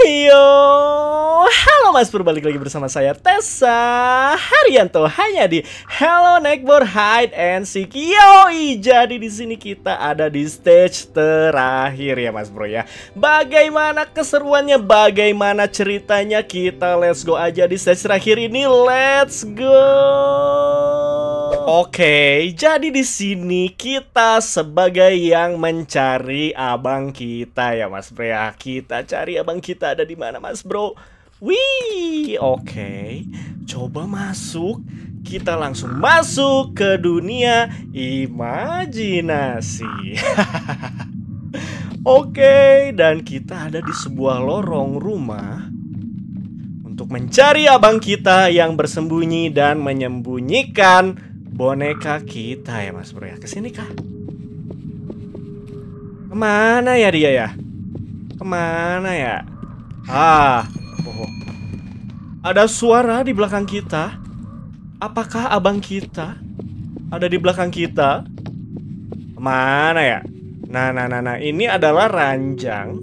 Yo, halo mas Pur, balik lagi bersama saya Tessa Haryanto hanya di Hello Neighbor Hide and Seek Yo, jadi di sini kita ada di stage terakhir ya mas bro ya Bagaimana keseruannya, bagaimana ceritanya, kita let's go aja di stage terakhir ini, let's go Oke, jadi di sini kita sebagai yang mencari abang kita ya Mas ya. Kita cari abang kita ada di mana Mas Bro? Wih, oke. Coba masuk. Kita langsung masuk ke dunia imajinasi. oke, dan kita ada di sebuah lorong rumah untuk mencari abang kita yang bersembunyi dan menyembunyikan boneka kita ya mas bro ya kesini kah kemana ya dia ya kemana ya ah oh, ada suara di belakang kita apakah abang kita ada di belakang kita kemana ya nah nah nah nah ini adalah ranjang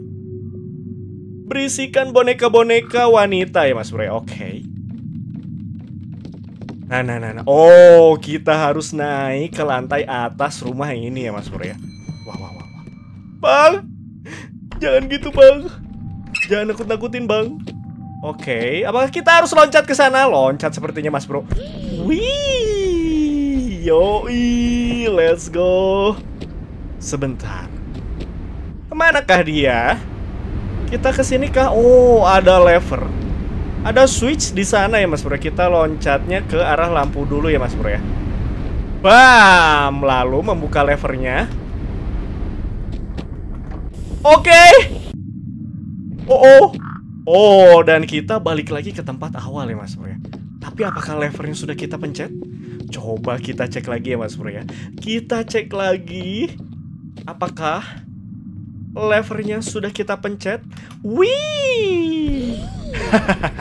berisikan boneka-boneka wanita ya mas bro ya oke okay. Nah, nah, nah, nah. Oh, kita harus naik ke lantai atas rumah yang ini ya, Mas Bro ya. Wah, wah, wah, wah. Bang, jangan gitu, Bang. Jangan nakut-nakutin, Bang. Oke, okay. apakah kita harus loncat ke sana? Loncat sepertinya, Mas Bro. Wih, yoi, let's go. Sebentar. Kemanakah dia? Kita ke sini kah? Oh, ada lever. Ada switch di sana ya Mas Bro. Kita loncatnya ke arah lampu dulu ya Mas Bro ya. Bam, lalu membuka levernya. Oke. Okay. Oh, oh. Oh, dan kita balik lagi ke tempat awal ya Mas Bro ya. Tapi apakah levernya sudah kita pencet? Coba kita cek lagi ya Mas Bro ya. Kita cek lagi apakah levernya sudah kita pencet. Wih.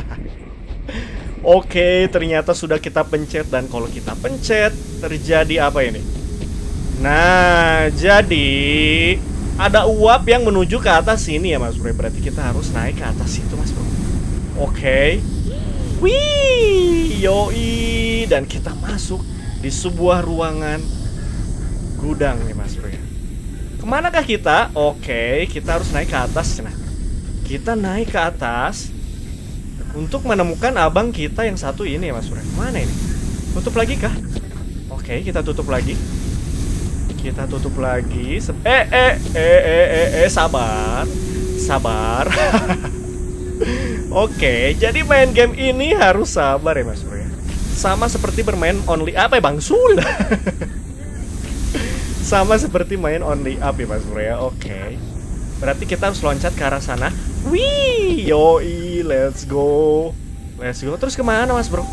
Oke, ternyata sudah kita pencet dan kalau kita pencet terjadi apa ini? Nah, jadi ada uap yang menuju ke atas sini ya Mas Bro. Berarti kita harus naik ke atas itu Mas Bro. Oke. Okay. Wih, yoi dan kita masuk di sebuah ruangan gudang nih Mas Bro. Ya. Kemanakah kita? Oke, kita harus naik ke atas. Nah, kita naik ke atas untuk menemukan abang kita yang satu ini ya, Mas Surya. Mana ini? Tutup lagi kah? Oke, kita tutup lagi. Kita tutup lagi. eh, eh, eh, eh, eh, eh, sabar. Sabar. Oke, jadi main game ini harus sabar ya, Mas Surya. Sama seperti bermain only apa ya, Bang Sul? sama seperti main on the up ya Mas Bro ya. Oke. Okay. Berarti kita harus loncat ke arah sana. Wih, yoi, let's go. Let's go. Terus kemana Mas Bro?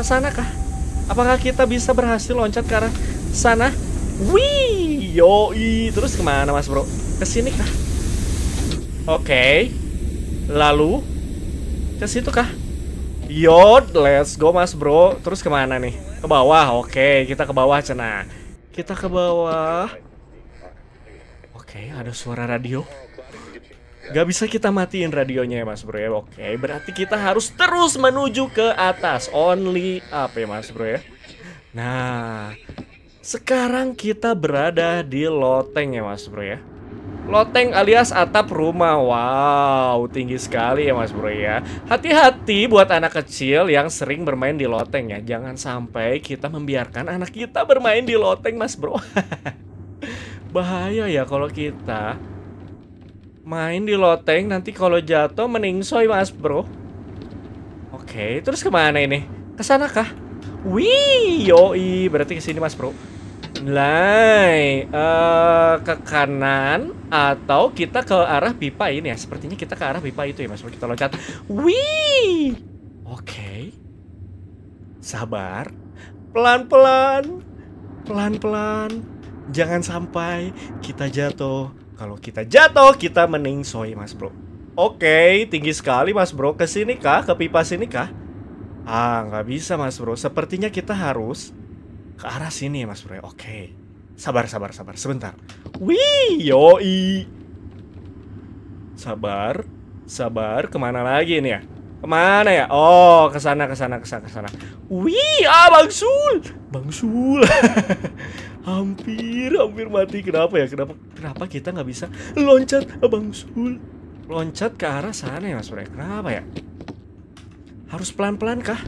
Ke sana kah? Apakah kita bisa berhasil loncat ke arah sana? Wih, yoi. Terus kemana Mas Bro? Ke sini kah? Oke. Okay. Lalu ke situ kah? Yod, let's go Mas Bro. Terus kemana nih? Ke bawah. Oke, okay, kita ke bawah cenah. Kita ke bawah. Oke, okay, ada suara radio. Gak bisa kita matiin radionya ya mas bro ya Oke okay, berarti kita harus terus menuju ke atas Only up ya mas bro ya Nah sekarang kita berada di loteng ya mas bro ya Loteng alias atap rumah Wow, tinggi sekali ya mas bro ya Hati-hati buat anak kecil yang sering bermain di loteng ya Jangan sampai kita membiarkan anak kita bermain di loteng mas bro Bahaya ya kalau kita Main di loteng nanti kalau jatuh meningsoy mas bro Oke, terus kemana ini? Kesana kah? Wih, yoi, berarti kesini mas bro Lai, uh, ke kanan atau kita ke arah pipa ini ya? Sepertinya kita ke arah pipa itu ya, Mas. Kita loncat. Wih. Oke. Okay. Sabar. Pelan-pelan. Pelan-pelan. Jangan sampai kita jatuh. Kalau kita jatuh, kita meningsoi, Mas Bro. Oke, okay, tinggi sekali, Mas Bro. Ke sini kah? Ke pipa sini kah? Ah, nggak bisa, Mas Bro. Sepertinya kita harus ke arah sini ya Mas Bro. Oke. Sabar, sabar, sabar. Sebentar. Wih, yoi. Sabar. Sabar. Kemana lagi ini ya? Kemana ya? Oh, ke sana, ke sana, ke sana, ke sana. Wih, ah Bang Sul. Bang Sul. hampir, hampir mati. Kenapa ya? Kenapa kenapa kita nggak bisa loncat ah, Bang Sul? Loncat ke arah sana ya Mas Bro. Kenapa ya? Harus pelan-pelan kah?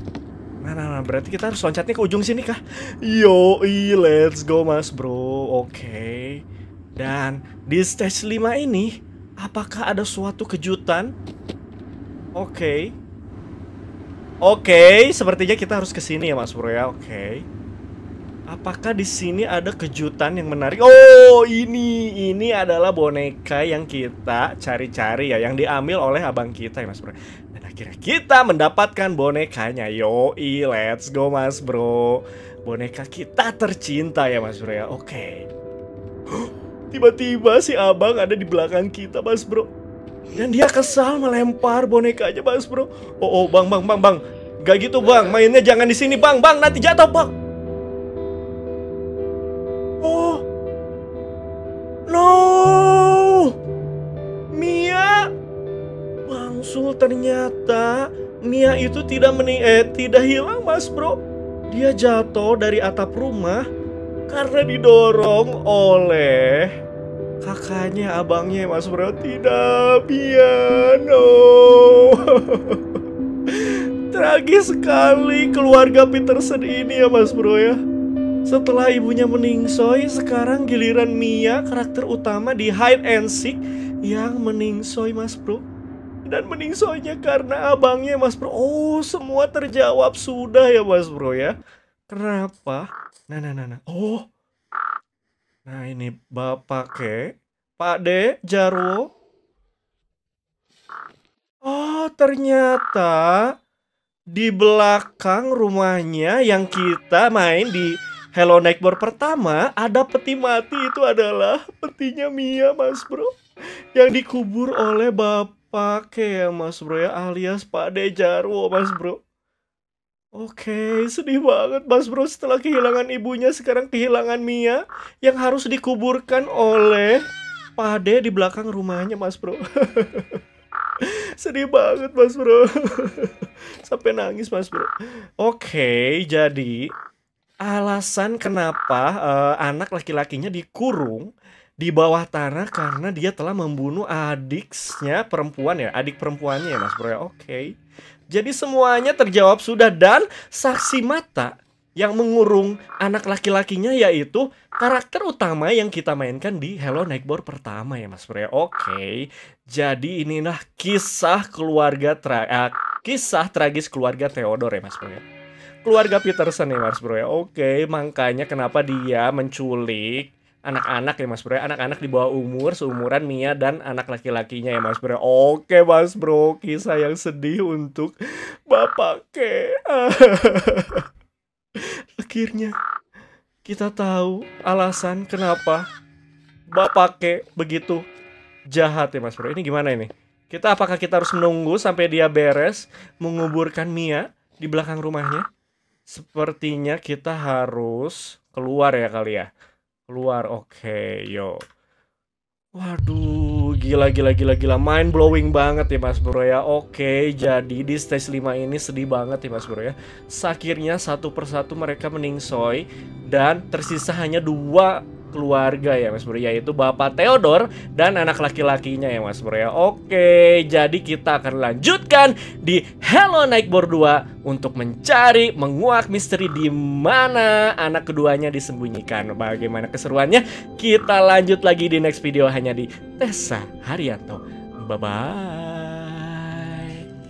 Nah, nah, nah, berarti kita harus loncatnya ke ujung sini kah? Yo, let's go mas bro. Oke. Okay. Dan di stage 5 ini, apakah ada suatu kejutan? Oke. Okay. Oke, okay, sepertinya kita harus ke sini ya mas bro ya. Oke. Okay. Apakah di sini ada kejutan yang menarik? Oh, ini ini adalah boneka yang kita cari-cari ya, yang diambil oleh abang kita ya, Mas Bro akhirnya kita mendapatkan bonekanya. Yoi, let's go mas bro. Boneka kita tercinta ya mas bro ya. Oke. Okay. Tiba-tiba si abang ada di belakang kita mas bro. Dan dia kesal melempar bonekanya mas bro. Oh, oh bang, bang, bang, bang. Gak gitu bang, mainnya jangan di sini bang, bang. Nanti jatuh bang. Ternyata Mia itu tidak meni eh, tidak hilang mas bro. Dia jatuh dari atap rumah karena didorong oleh kakaknya abangnya mas bro. Tidak piano. no. Tragis sekali keluarga Peterson ini ya mas bro ya. Setelah ibunya meningsoi, sekarang giliran Mia karakter utama di Hide and Seek yang meningsoi mas bro dan meningsoynya karena abangnya Mas Bro. Oh, semua terjawab sudah ya Mas Bro ya. Kenapa? Nah, nah, nah, nah. Oh. Nah, ini Bapak Ke, Pak De, Jarwo. Oh, ternyata di belakang rumahnya yang kita main di Hello Neighbor pertama ada peti mati itu adalah petinya Mia, Mas Bro. Yang dikubur oleh Bapak pakai ya mas bro ya alias Pak Dejarwo mas bro Oke, sedih banget Mas Bro setelah kehilangan ibunya sekarang kehilangan Mia yang harus dikuburkan oleh Pade di belakang rumahnya Mas Bro. sedih banget Mas Bro. Sampai nangis Mas Bro. Oke, jadi alasan kenapa uh, anak laki-lakinya dikurung di bawah tanah karena dia telah membunuh adiknya perempuan ya, adik perempuannya ya Mas Bro. Ya. Oke. Okay. Jadi semuanya terjawab sudah dan saksi mata yang mengurung anak laki-lakinya yaitu karakter utama yang kita mainkan di Hello Neighbor pertama ya Mas Bro. ya Oke. Okay. Jadi inilah kisah keluarga tra uh, kisah tragis keluarga Theodore ya Mas Bro. ya Keluarga Peterson ya Mas Bro. ya Oke, okay. makanya kenapa dia menculik anak-anak ya Mas Bro. ya Anak-anak di bawah umur, seumuran Mia dan anak laki-lakinya ya Mas Bro. Ya. Oke Mas Bro, kisah yang sedih untuk Bapak Ke. Akhirnya kita tahu alasan kenapa Bapak Ke begitu jahat ya Mas Bro. Ini gimana ini? Kita apakah kita harus menunggu sampai dia beres menguburkan Mia di belakang rumahnya? Sepertinya kita harus keluar ya kali ya keluar oke okay, yo Waduh, gila gila gila gila mind blowing banget ya Mas Bro ya. Oke, jadi di stage 5 ini sedih banget ya Mas Bro ya. Sakirnya satu persatu mereka meningsoi dan tersisa hanya dua keluarga ya Mas Bro yaitu Bapak Theodor dan anak laki-lakinya ya Mas Bro ya. Oke, jadi kita akan lanjutkan di Hello Neighbor 2 untuk mencari menguak misteri di mana anak keduanya disembunyikan. Bagaimana keseruannya? Kita lanjut lagi di next video hanya di Tessa Haryanto. Bye bye.